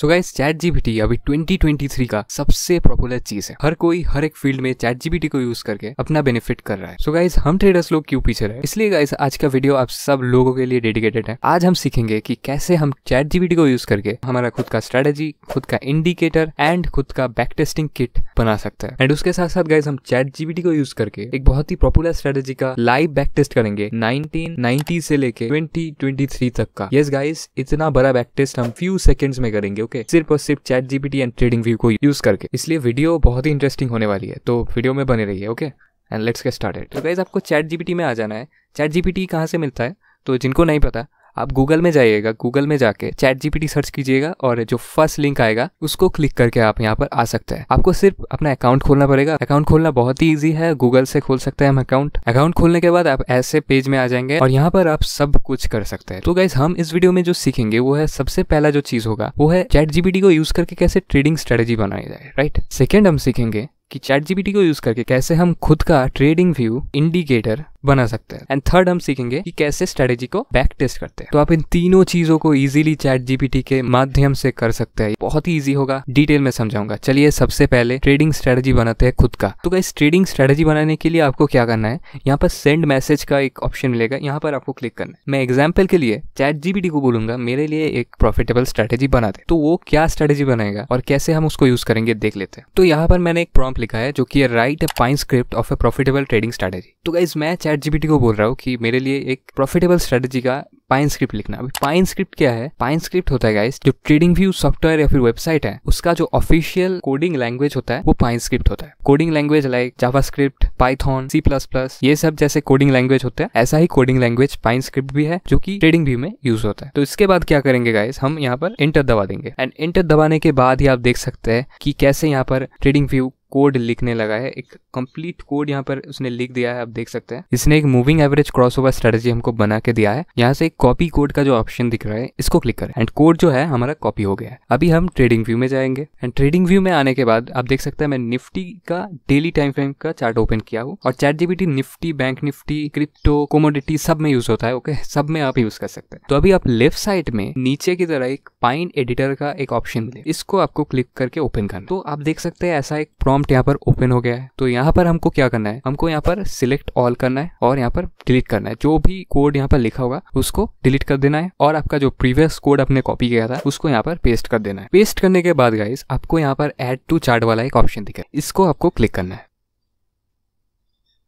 So guys chat GBT अभी 2023 का सबसे पॉपुलर चीज है हर कोई हर एक फील्ड में चैट जीबीटी को यूज करके अपना बेनिफिट कर रहा है सो so गाइस हम ट्रेडर्स लोग क्यों पीछे रहे इसलिए गाइस आज का वीडियो आप सब लोगों के लिए डेडिकेटेड है आज हम सीखेंगे कि कैसे हम चैट जीबीटी को यूज करके हमारा खुद का स्ट्रेटेजी खुद का इंडिकेटर एंड खुद का बैक टेस्टिंग किट बना सकते हैं एंड उसके साथ साथ गाइज हम चैट जीबीटी को यूज करके एक बहुत ही पॉपुलर स्ट्रेटेजी का लाइव बैक टेस्ट करेंगे नाइनटीन से लेके ट्वेंटी तक का यस yes, गाइज इतना बड़ा बैक टेस्ट हम फ्यू सेकेंड्स में करेंगे ओके सिर्फ और सिर्फ chat GPT and trading view को यूज करके इसलिए वीडियो बहुत ही इंटरेस्टिंग होने वाली है तो वीडियो में बने रहिए okay and let's get started तो गाइज आपको चैट जीपीटी में आ जाना है चैट जीपीटी कहाँ से मिलता है तो जिनको नहीं पता आप गूगल में जाइएगा गूगल में जाके चैट जीपीटी सर्च कीजिएगा और जो फर्स्ट लिंक आएगा उसको क्लिक करके आप यहाँ पर आ सकते हैं आपको सिर्फ अपना अकाउंट खोलना पड़ेगा अकाउंट खोलना बहुत ही ईजी है गूगल से खोल सकते हैं हम अकाउंट अकाउंट खोलने के बाद आप ऐसे पेज में आ जाएंगे और यहाँ पर आप सब कुछ कर सकते हैं तो गाइज हम इस वीडियो में जो सीखेंगे वो है सबसे पहला जो चीज होगा वो है चैट जीपीटी को यूज करके कैसे ट्रेडिंग स्ट्रेटेजी बनाई जाए राइट सेकेंड हम सीखेंगे कि चैट जीपीटी को यूज करके कैसे हम खुद का ट्रेडिंग व्यू इंडिकेटर बना सकते हैं एंड थर्ड हम सीखेंगे कि कैसे स्ट्रेटेजी को बैक टेस्ट करते हैं तो आप इन तीनों चीजों को इजीली चैट जीपीटी के माध्यम से कर सकते हैं बहुत ही ईजी होगा डिटेल में समझाऊंगा चलिए सबसे पहले ट्रेडिंग स्ट्रेटेजी बनाते हैं खुद का तो गाइस ट्रेडिंग स्ट्रेटेजी बनाने के लिए आपको क्या करना है यहाँ पर सेंड मैसेज का एक ऑप्शन मिलेगा यहाँ पर आपको क्लिक करना है मैं एग्जाम्पल के लिए चैट जीपीटी को बोलूंगा मेरे लिए एक प्रॉफिटेबल स्ट्रेटेजी बना दे तो वो क्या स्ट्रेटेजी बनाएगा और कैसे हम उसको यूज करेंगे देख लेते हैं तो यहाँ पर मैंने एक प्रॉम्प्ट लिखा है जो कि write a pine script of a profitable trading strategy तो गाइज मैं चैट चैट जीपीटी को बोल रहा हूँ कि मेरे लिए एक प्रॉफिटेबल स्ट्रेटेजी का पाइन स्क्रिप्ट लिखना अभी पाइन स्क्रिप्ट क्या है पाइन स्क्रिप्ट होता है गाइस जो ट्रेडिंग व्यू सॉफ्टवेयर या फिर वेबसाइट है उसका जो ऑफिशियल कोडिंग लैंग्वेज होता है वो पाइन स्क्रिप्ट होता है coding language like JavaScript Python C plus plus ये सब जैसे कोडिंग लैंग्वेज होते हैं ऐसा ही कोडिंग लैंग्वेज पाइन स्क्रिप्ट भी है जो की ट्रेडिंग व्यू में यूज होता है तो इसके बाद क्या करेंगे गाइस हम यहाँ पर इंटर दबा देंगे एंड इंटर दबाने के बाद ही आप देख सकते हैं कि कैसे यहाँ पर ट्रेडिंग व्यू कोड लिखने लगा है एक कंप्लीट कोड यहाँ पर उसने लिख दिया है आप देख सकते हैं इसने एक मूविंग एवरेज क्रॉसओवर स्ट्रेटजी हमको बना के दिया है यहाँ से एक कॉपी कोड का जो ऑप्शन दिख रहा है इसको क्लिक करें एंड कोड जो है हमारा कॉपी हो गया है अभी हम ट्रेडिंग व्यू में जाएंगे एंड ट्रेडिंग व्यू में आने के बाद आप देख सकते हैं मैं निफ्टी का डेली टाइम फ्रेम का चार्ट ओपन किया हूँ और ChatGPT Nifty bank Nifty crypto commodity सब में यूज होता है ओके सब में आप यूज कर सकते हैं तो अभी आप लेफ्ट साइड में नीचे की तरह एक पाइन एडिटर का एक ऑप्शन मिले इसको आपको क्लिक करके ओपन करना तो आप देख सकते हैं ऐसा एक प्रॉम प्रॉम्प्ट यहाँ पर ओपन हो गया है तो यहाँ पर हमको क्या करना है हमको यहाँ पर सिलेक्ट ऑल करना है और यहाँ पर डिलीट करना है जो भी कोड यहाँ पर लिखा होगा उसको डिलीट कर देना है और आपका जो प्रीवियस कोड आपने कॉपी किया था उसको यहाँ पर पेस्ट कर देना है पेस्ट करने के बाद गाइज आपको यहाँ पर एड टू चार्ट वाला एक ऑप्शन दिखा इसको आपको क्लिक करना है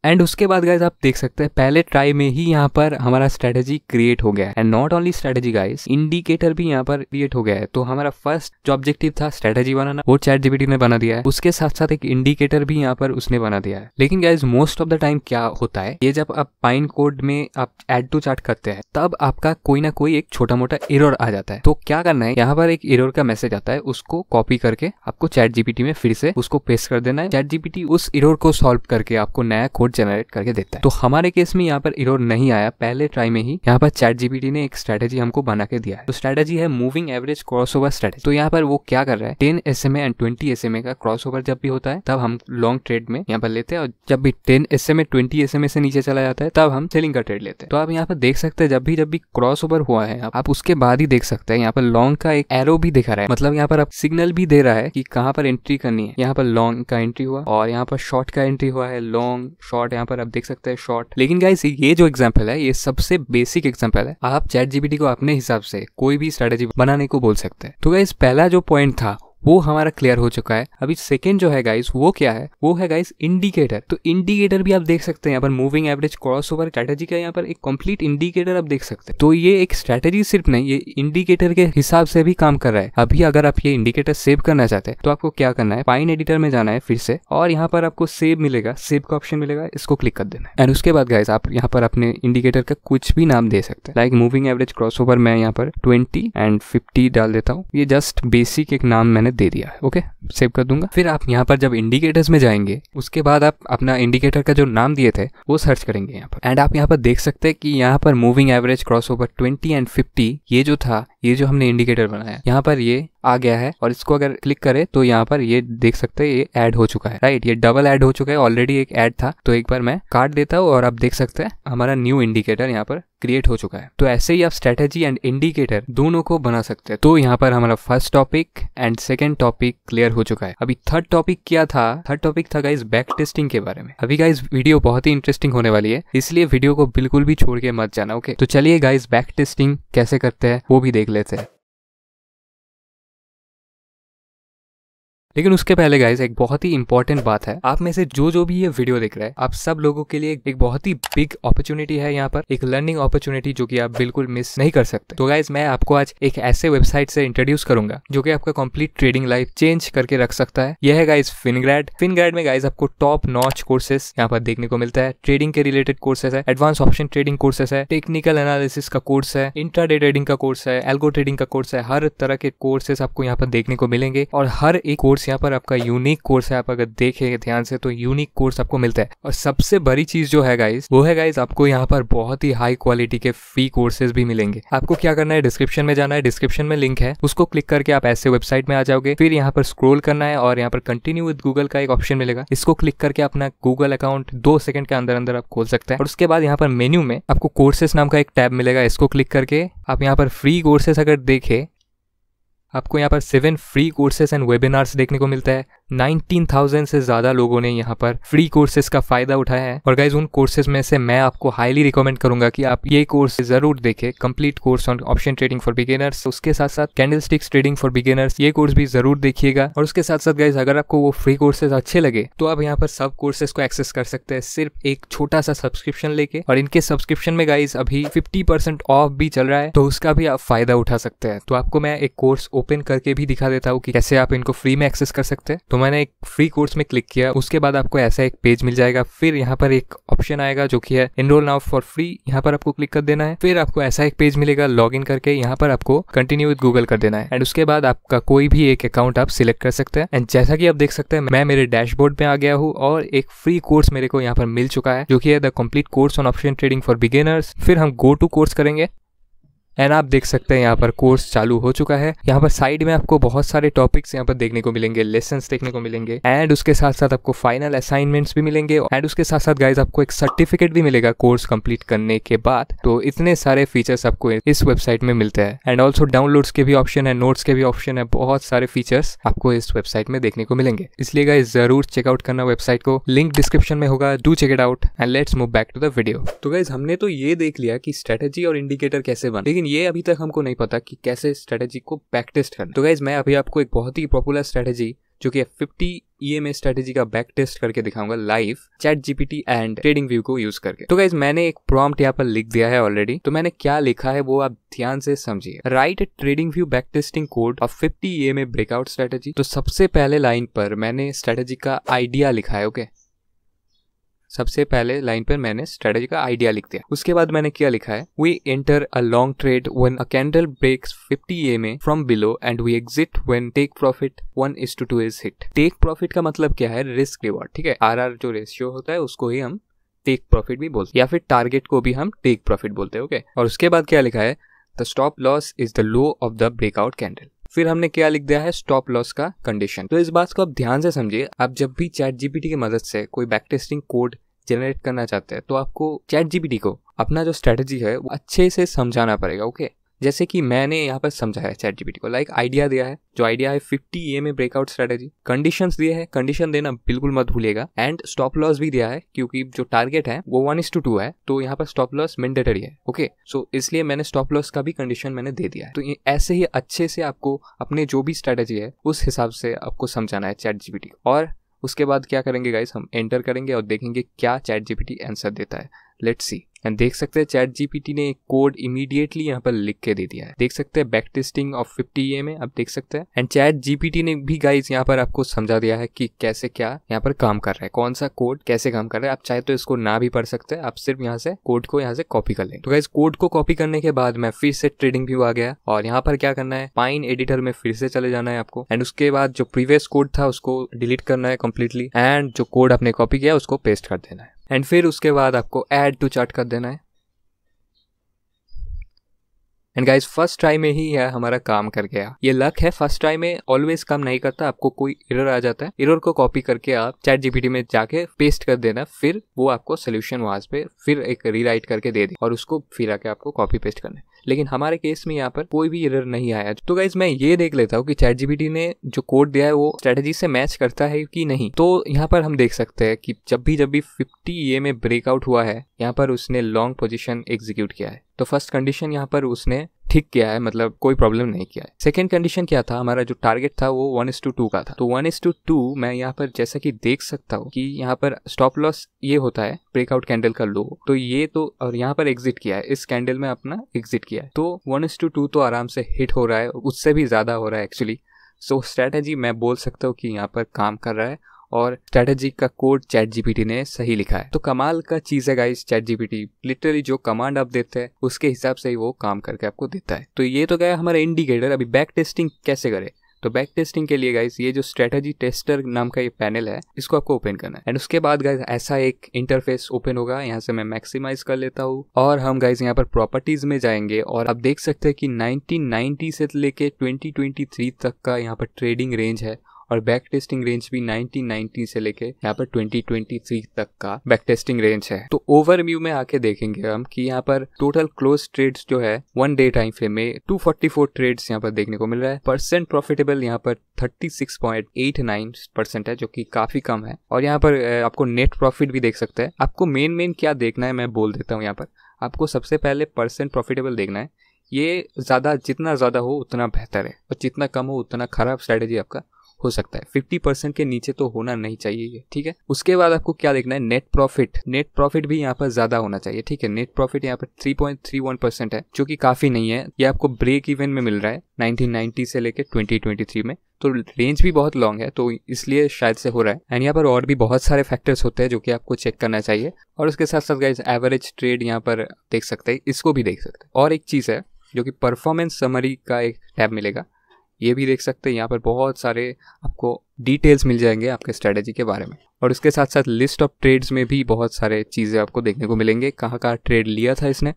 एंड उसके बाद गाइज आप देख सकते हैं पहले ट्राई में ही यहाँ पर हमारा स्ट्रेटेजी क्रिएट हो गया है and not only strategy guys indicator भी यहाँ पर क्रिएट हो गया है तो हमारा फर्स्ट जो ऑब्जेक्टिव था स्ट्रेटेजी बनाना वो चैट जीबीटी ने बना दिया है उसके साथ साथ एक इंडिकेटर भी यहाँ पर उसने बना दिया है लेकिन guys most of the time क्या होता है ये जब आप पाइन कोड में आप एड टू चार्ट करते हैं तब आपका कोई ना कोई एक छोटा मोटा एरर आ जाता है तो क्या करना है यहाँ पर एक एरर का मैसेज आता है उसको कॉपी करके आपको चैट जीपीटी में फिर से उसको पेस्ट कर देना है चैट जीपीटी उस एरर को सॉल्व करके आपको नया कोड जनरेट करके देता है तो हमारे केस में यहाँ पर इरोर नहीं आया पहले ट्राई में ही यहाँ पर चैट जीपीटी ने एक स्ट्रेटेजी हमको बना के दिया है तो स्ट्रेटेजी है moving average crossover strategy तो यहाँ पर वो क्या कर रहा है ten S M and twenty S का क्रॉस ओवर जब भी होता है तब हम लॉन्ग ट्रेड में यहाँ पर लेते हैं और जब भी ten S M A twenty S M A से नीचे चला जाता है तब हम सेलिंग का ट्रेड लेते हैं तो आप यहाँ पर देख सकते हैं जब भी जब भी क्रॉस ओवर हुआ है आप उसके बाद ही देख सकते हैं यहाँ पर लॉन्ग का एक एरो भी दिखा रहा है मतलब यहाँ पर आप सिग्नल भी दे रहा है कि कहाँ पर एंट्री करनी है यहाँ पर लॉन्ग का एंट्री हुआ और यहाँ पर शॉर्ट का एंट्री हुआ है लॉन्ग शॉर्ट शॉर्ट यहाँ पर आप देख सकते हैं शॉर्ट लेकिन गाइस ये जो एग्जाम्पल है ये सबसे बेसिक एग्जाम्पल है आप चैट जीबीटी को अपने हिसाब से कोई भी स्ट्रेटेजी बनाने को बोल सकते हैं तो गाइस पहला जो पॉइंट था वो हमारा क्लियर हो चुका है अभी सेकेंड जो है गाइस वो क्या है वो है गाइस इंडिकेटर तो इंडिकेटर भी आप देख सकते हैं यहाँ पर moving average crossover strategy का यहाँ पर एक कंप्लीट इंडिकेटर आप देख सकते हैं तो ये एक स्ट्रेटेजी सिर्फ नहीं ये इंडिकेटर के हिसाब से भी काम कर रहा है अभी अगर आप ये इंडिकेटर सेव करना चाहते हैं तो आपको क्या करना है पाइन एडिटर में जाना है फिर से और यहाँ पर आपको सेव मिलेगा सेव का ऑप्शन मिलेगा इसको क्लिक कर देना है एंड उसके बाद गाइज आप यहाँ पर अपने इंडिकेटर का कुछ भी नाम दे सकते हैं लाइक मूविंग एवरेज क्रॉस मैं यहाँ पर ट्वेंटी एंड फिफ्टी डाल देता हूँ ये जस्ट बेसिक एक नाम मैंने मैंने दे दिया है ओके सेव कर दूंगा फिर आप यहाँ पर जब इंडिकेटर्स में जाएंगे उसके बाद आप अपना इंडिकेटर का जो नाम दिए थे वो सर्च करेंगे यहाँ पर एंड आप यहाँ पर देख सकते हैं कि यहाँ पर moving average crossover twenty and fifty ये जो था ये जो हमने इंडिकेटर बनाया यहाँ पर ये आ गया है और इसको अगर क्लिक करें तो यहाँ पर ये देख सकते हैं ये ऐड हो चुका है राइट ये डबल ऐड हो चुका है ऑलरेडी एक ऐड था तो एक बार मैं कार्ड देता हूँ और आप देख सकते हैं हमारा न्यू इंडिकेटर यहाँ पर क्रिएट हो चुका है तो ऐसे ही आप स्ट्रेटेजी एंड इंडिकेटर दोनों को बना सकते हैं तो यहाँ पर हमारा first topic and second topic clear हो चुका है अभी थर्ड टॉपिक क्या था थर्ड टॉपिक था गाइज बैक टेस्टिंग के बारे में अभी गाइज वीडियो बहुत ही इंटरेस्टिंग होने वाली है इसलिए वीडियो को बिल्कुल भी छोड़ के मत जाना ओके तो चलिए गाइज बैक टेस्टिंग कैसे करते हैं वो भी देख लेते हैं लेकिन उसके पहले गाइज एक बहुत ही इंपॉर्टेंट बात है आप में से जो जो भी ये वीडियो देख रहा है आप सब लोगों के लिए एक बहुत ही बिग अपॉर्चुनिटी है यहाँ पर एक लर्निंग अपॉर्चुनिटी जो कि आप बिल्कुल मिस नहीं कर सकते तो गाइज मैं आपको आज एक ऐसे वेबसाइट से इंट्रोड्यूस करूंगा जो कि आपका कंप्लीट ट्रेडिंग लाइफ चेंज करके रख सकता है यह है गाइज फिनग्रेड फिनग्रेड में गाइज आपको टॉप नॉच कोर्सेस यहाँ पर देखने को मिलता है ट्रेडिंग के रिलेटेड कोर्सेस है एडवांस ऑप्शन ट्रेडिंग कोर्सेस है टेक्निकल एनालिसिस का कोर्स है इंटर ट्रेडिंग का कोर्स है एल्गो ट्रेडिंग का कोर्स है हर तरह के कोर्सेस आपको यहाँ पर देखने को मिलेंगे और हर एक कोर्स कोर्स यहाँ पर आपका यूनिक कोर्स है आप अगर देखें ध्यान से तो यूनिक कोर्स आपको मिलता है और सबसे बड़ी चीज जो है गाइज वो है गाइज आपको यहाँ पर बहुत ही हाई क्वालिटी के फ्री कोर्सेज भी मिलेंगे आपको क्या करना है डिस्क्रिप्शन में जाना है डिस्क्रिप्शन में लिंक है उसको क्लिक करके आप ऐसे वेबसाइट में आ जाओगे फिर यहाँ पर स्क्रोल करना है और यहाँ पर कंटिन्यू विद गूगल का एक ऑप्शन मिलेगा इसको क्लिक करके अपना गूगल अकाउंट दो सेकंड के अंदर अंदर आप खोल सकते हैं और उसके बाद यहाँ पर मेन्यू में आपको कोर्सेस नाम का एक टैब मिलेगा इसको क्लिक करके आप यहाँ पर फ्री कोर्सेस अगर देखें आपको यहाँ पर seven free courses and webinars देखने को मिलता है 19,000 से ज़्यादा लोगों ने यहाँ पर फ्री कोर्सेज का फ़ायदा उठाया है और गाइज उन कोर्सेज में से मैं आपको हाईली रिकमेंड करूंगा कि आप ये कोर्स ज़रूर देखें complete course on option trading for beginners उसके साथ साथ candle sticks trading for beginners ये कोर्स भी ज़रूर देखिएगा और उसके साथ साथ गाइज अगर आपको वो फ्री कोर्सेज अच्छे लगे तो आप यहाँ पर सब कोर्सेज को एक्सेस कर सकते हैं सिर्फ एक छोटा सा सब्सक्रिप्शन लेके और इनके सब्सक्रिप्शन में गाइज अभी फिफ्टी ऑफ भी चल रहा है तो उसका भी आप फायदा उठा सकते हैं तो आपको मैं एक कोर्स ओपन करके भी दिखा देता हूँ कि कैसे आप इनको फ्री में एक्सेस कर सकते हैं तो तो मैंने एक फ्री कोर्स में क्लिक किया उसके बाद आपको ऐसा एक पेज मिल जाएगा फिर यहाँ पर एक ऑप्शन आएगा जो कि है एनरोल नाउ फॉर फ्री यहाँ पर आपको क्लिक कर देना है फिर आपको ऐसा एक पेज मिलेगा लॉग इन करके यहाँ पर आपको कंटिन्यू विद गूगल कर देना है एंड उसके बाद आपका कोई भी एक अकाउंट आप सिलेक्ट कर सकते हैं एंड जैसा कि आप देख सकते हैं मैं मेरे डैशबोर्ड में आ गया हूँ और एक फ्री कोर्स मेरे को यहाँ पर मिल चुका है जो कि है the complete course on option trading for beginners फिर हम गो टू कोर्स करेंगे एंड आप देख सकते हैं यहाँ पर कोर्स चालू हो चुका है यहाँ पर साइड में आपको बहुत सारे टॉपिक्स यहाँ पर देखने को मिलेंगे लेसन देखने को मिलेंगे एंड उसके साथ साथ आपको फाइनल असाइनमेंट्स भी मिलेंगे एंड उसके साथ साथ गाइज आपको एक सर्टिफिकेट भी मिलेगा कोर्स कंप्लीट करने के बाद तो इतने सारे फीचर्स आपको इस वेबसाइट में मिलते हैं एंड ऑल्सो डाउनलोड्स के भी ऑप्शन है नोट्स के भी ऑप्शन है बहुत सारे फीचर्स आपको इस वेबसाइट में देखने को मिलेंगे इसलिए गाइज जरूर चेकआउट करना वेबसाइट को लिंक डिस्क्रिप्शन में होगा do check it out and let's move back to the video तो गाइज हमने तो ये देख लिया की स्ट्रेटेजी और इंडिकेटर कैसे बन लेकिन ये अभी तक हमको नहीं पता कि कैसे स्ट्रेटेजी को बैक टेस्ट करना तो गाइज मैं अभी आपको एक बहुत ही पॉपुलर स्ट्रेटेजी जो कि फिफ्टी ई एम स्ट्रेटेजी का बैक टेस्ट करके दिखाऊंगा live chat GPT and trading view को यूज करके तो गाइज मैंने एक प्रॉम्प्ट यहाँ पर लिख दिया है ऑलरेडी तो मैंने क्या लिखा है वो आप ध्यान से समझिए right trading view back testing code of fifty E M A breakout strategy तो सबसे पहले लाइन पर मैंने स्ट्रेटेजी का आइडिया लिखा है ओके okay? सबसे पहले लाइन पर मैंने स्ट्रेटेजी का आइडिया लिख दिया उसके बाद मैंने क्या लिखा है we enter a long trade when a candle break fifty A में from below and we exit when take profit one is to two is hit take profit का मतलब क्या है रिस्क रिवॉर्ड ठीक है आर आर जो ratio होता है उसको ही हम टेक प्रॉफिट भी बोलते हैं या फिर टारगेट को भी हम टेक प्रॉफिट बोलते हैं ओके और उसके बाद क्या लिखा है the stop loss is the low of the breakout candle फिर हमने क्या लिख दिया है स्टॉप लॉस का कंडीशन तो इस बात को आप ध्यान से समझिए आप जब भी चैट जीपीटी की मदद से कोई बैक टेस्टिंग कोड जनरेट करना चाहते हैं तो आपको चैट जीपीटी को अपना जो स्ट्रेटेजी है वो अच्छे से समझाना पड़ेगा ओके जैसे कि मैंने यहाँ पर समझाया चैट जीपीटी को लाइक आइडिया दिया है जो आइडिया है fifty E M A breakout strategy condition दिए है कंडीशन देना बिल्कुल मत भूलेगा एंड स्टॉप लॉस भी दिया है क्योंकि जो टारगेट है वो वन इज टू टू है तो यहाँ पर स्टॉप लॉस मैंडेटरी है ओके सो इसलिए मैंने स्टॉप लॉस का भी कंडीशन मैंने दे दिया है तो ऐसे ही अच्छे से आपको अपने जो भी स्ट्रेटेजी है उस हिसाब से आपको समझाना है चैट जीपीटी और उसके बाद क्या करेंगे गाइस हम एंटर करेंगे और देखेंगे क्या चैट जीपीटी आंसर देता है लेट सी एंड देख सकते हैं चैट जीपीटी ने एक कोड इमीडिएटली यहाँ पर लिख के दे दिया है देख सकते हैं back testing of fifty A में आप देख सकते हैं एंड चैट जीपीटी ने भी गाइज यहाँ पर आपको समझा दिया है कि कैसे क्या यहाँ पर काम कर रहा है कौन सा कोड कैसे काम कर रहा है आप चाहे तो इसको ना भी पढ़ सकते हैं आप सिर्फ यहाँ से कोड को यहाँ से कॉपी कर ले तो गाइज कोड को कॉपी करने के बाद मैं फिर से ट्रेडिंग व्यू आ गया और यहाँ पर क्या करना है पाइन एडिटर में फिर से चले जाना है आपको एंड उसके बाद जो प्रीवियस कोड था उसको डिलीट करना है कम्प्लीटली एंड जो कोड आपने कॉपी किया उसको पेस्ट कर देना है एंड फिर उसके बाद आपको ऐड टू चार्ट कर देना है एंड गाइज फर्स्ट ट्राई में ही यह हमारा काम कर गया ये लक है फर्स्ट ट्राई में ऑलवेज काम नहीं करता आपको कोई इरर आ जाता है इरर को कॉपी करके आप चैट जीपीटी में जाके पेस्ट कर देना फिर वो आपको सोल्यूशन वहां पे फिर एक रीराइट करके दे दे और उसको फिर आके आपको कॉपी पेस्ट करना लेकिन हमारे केस में यहाँ पर कोई भी एरर नहीं आया तो गाइज मैं ये देख लेता हूँ कि चैट जीबीटी ने जो कोड दिया है वो स्ट्रेटेजी से मैच करता है कि नहीं तो यहाँ पर हम देख सकते हैं कि जब भी जब भी फिफ्टी ए में ब्रेकआउट हुआ है यहाँ पर उसने लॉन्ग पोजिशन एग्जीक्यूट किया है तो फर्स्ट कंडीशन यहाँ पर उसने ठीक किया है मतलब कोई प्रॉब्लम नहीं किया है सेकेंड कंडीशन क्या था हमारा जो टारगेट था वो वन एस टू टू का था तो वन एस टू टू मैं यहाँ पर जैसा कि देख सकता हूँ कि यहाँ पर स्टॉप लॉस ये होता है ब्रेकआउट कैंडल का लो तो ये तो और यहाँ पर एग्जिट किया है इस कैंडल में अपना एग्जिट किया है तो वन एस टू टू तो आराम से हिट हो रहा है उससे भी ज़्यादा हो रहा है एक्चुअली सो स्ट्रैटेजी मैं बोल सकता हूँ कि यहाँ पर काम कर रहा है और स्ट्रेटेजी का कोड चैट जीपीटी ने सही लिखा है तो कमाल का चीज है गाइस चैट जीपीटी लिटरली जो कमांड आप देते हैं उसके हिसाब से ही वो काम करके आपको देता है तो ये तो गया हमारा इंडिकेटर अभी बैक टेस्टिंग कैसे करे तो बैक टेस्टिंग के लिए गाइस ये जो स्ट्रेटेजी टेस्टर नाम का ये पैनल है इसको आपको ओपन करना है एंड उसके बाद गाइस ऐसा एक इंटरफेस ओपन होगा यहाँ से मैं मैक्सिमाइज कर लेता हूँ और हम गाइस यहाँ पर प्रॉपर्टीज में जाएंगे और आप देख सकते हैं कि 1990 से लेके 2023 तक का यहाँ पर ट्रेडिंग रेंज है और बैक टेस्टिंग रेंज भी 1990 से लेके यहाँ पर 2023 तक का बैक टेस्टिंग रेंज है तो ओवरव्यू में आके देखेंगे हम कि यहाँ पर टोटल क्लोज ट्रेड्स जो है वन डे टाइम फ्रेम में 244 ट्रेड्स यहाँ पर देखने को मिल रहा है परसेंट प्रॉफिटेबल यहाँ पर 36.89 परसेंट है जो कि काफी कम है और यहाँ पर आपको नेट प्रॉफिट भी देख सकते हैं आपको मेन मेन क्या देखना है मैं बोल देता हूँ यहाँ पर आपको सबसे पहले परसेंट प्रॉफिटेबल देखना है ये ज़्यादा जितना ज़्यादा हो उतना बेहतर है और जितना कम हो उतना खराब स्ट्रैटेजी आपका हो सकता है फिफ्टी परसेंट के नीचे तो होना नहीं चाहिए ये ठीक है उसके बाद आपको क्या देखना है नेट प्रॉफिट नेट प्रॉफिट भी यहाँ पर ज्यादा होना चाहिए ठीक है नेट प्रॉफिट यहाँ पर three point three one percent है जो कि काफी नहीं है ये आपको ब्रेक इवन में मिल रहा है 1990 से लेकर 2023 में तो रेंज भी बहुत लॉन्ग है तो इसलिए शायद से हो रहा है एंड यहाँ पर और भी बहुत सारे फैक्टर्स होते हैं जो कि आपको चेक करना चाहिए और उसके साथ साथ गाइज एवरेज ट्रेड यहाँ पर देख सकते हैं इसको भी देख सकते हैं और एक चीज़ है जो कि परफॉर्मेंस समरी का एक टैब मिलेगा ये भी देख सकते हैं यहाँ पर बहुत सारे आपको डिटेल्स मिल जाएंगे आपके स्ट्रेटेजी के बारे में और इसके साथ साथ लिस्ट ऑफ ट्रेड्स में भी बहुत सारे चीज़ें आपको देखने को मिलेंगे कहाँ कहाँ ट्रेड लिया था इसने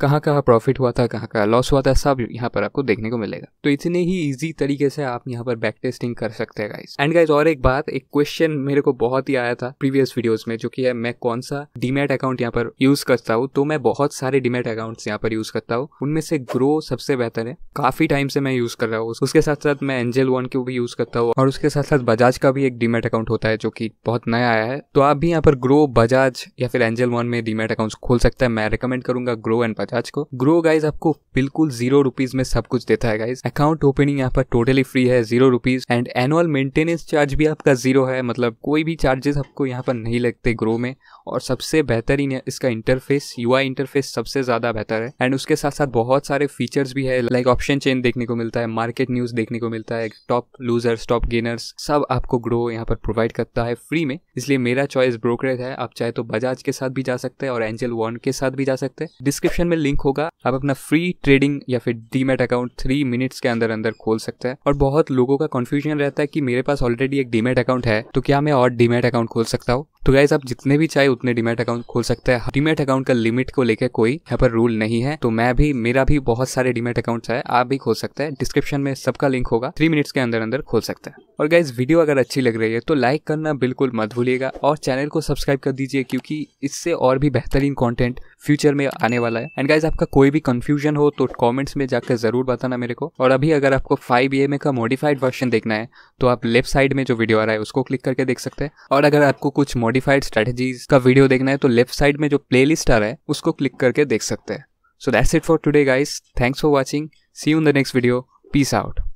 कहाँ कहाँ प्रॉफिट हुआ था कहाँ कहाँ लॉस हुआ था सब यहाँ पर आपको देखने को मिलेगा तो इतने ही इजी तरीके से आप यहाँ पर बैक टेस्टिंग कर सकते हैं गाइस एंड गाइस और एक बात एक क्वेश्चन मेरे को बहुत ही आया था प्रीवियस वीडियोस में जो कि है मैं कौन सा डीमेट अकाउंट यहाँ पर यूज करता हूँ तो मैं बहुत सारे डीमेट अकाउंट्स यहाँ पर यूज करता हूँ उनमें से ग्रो सबसे बेहतर है काफी टाइम से मैं यूज कर रहा हूँ उसके साथ साथ मैं एंजल वन को भी यूज करता हूँ और उसके साथ साथ बजाज का भी एक डीमेट अकाउंट होता है जो की बहुत नया आया है तो आप भी यहाँ पर ग्रो बजाज या फिर एंजल वन में डीमेट अकाउंट खोल सकते हैं मैं रिकमेंड करूंगा ग्रो एंड बजाज को ग्रो गाइज आपको बिल्कुल जीरो रुपीज में सब कुछ देता है गाइज अकाउंट ओपनिंग यहाँ पर टोटली फ्री है zero rupees and annual maintenance charge भी आपका जीरो है मतलब कोई भी चार्जेस आपको यहाँ पर नहीं लगते ग्रो में और सबसे बेहतरीन है इसका इंटरफेस यू इंटरफेस सबसे ज्यादा बेहतर है एंड उसके साथ साथ बहुत सारे फीचर्स भी है लाइक ऑप्शन चेन देखने को मिलता है मार्केट न्यूज देखने को मिलता है टॉप लूजर्स टॉप गेनर्स सब आपको ग्रो यहाँ पर प्रोवाइड करता है फ्री में इसलिए मेरा चॉइस ब्रोकरेज है आप चाहे तो बजाज के साथ भी जा सकते हैं और एंजल वन के साथ भी जा सकते हैं डिस्क्रिप्शन में लिंक होगा आप अपना फ्री ट्रेडिंग या फिर डीमेट अकाउंट थ्री मिनट्स के अंदर अंदर खोल सकते हैं और बहुत लोगों का कन्फ्यूजन रहता है कि मेरे पास ऑलरेडी एक डीमेट अकाउंट है तो क्या मैं और डीमेट अकाउंट खोल सकता हूँ तो गाइज आप जितने भी चाहे उतने डीमेट अकाउंट खोल सकते हैं डीमेट अकाउंट का लिमिट को लेकर कोई यहाँ पर रूल नहीं है तो मैं भी मेरा भी बहुत सारे डीमेट अकाउंट है आप भी खोल सकते हैं डिस्क्रिप्शन में सबका लिंक होगा थ्री मिनट्स के अंदर अंदर खोल सकते हैं और गाइज वीडियो अगर अच्छी लग रही है तो लाइक करना बिल्कुल मत भूलिएगा और चैनल को सब्सक्राइब कर दीजिए क्योंकि इससे और भी बेहतरीन कॉन्टेंट फ्यूचर में आने वाला है एंड गाइज आपका कोई भी कंफ्यूजन हो तो कमेंट्स में जाकर ज़रूर बताना मेरे को और अभी अगर आपको फाइव ई का मॉडिफाइड वर्जन देखना है तो आप लेफ्ट साइड में जो वीडियो आ रहा है उसको क्लिक करके देख सकते हैं और अगर आपको कुछ मॉडिफाइड स्ट्रैटेजीज का वीडियो देखना है तो लेफ्ट साइड में जो प्ले आ रहा है उसको क्लिक करके देख सकते हैं so that's it for today guys thanks for watching see you in the next video peace out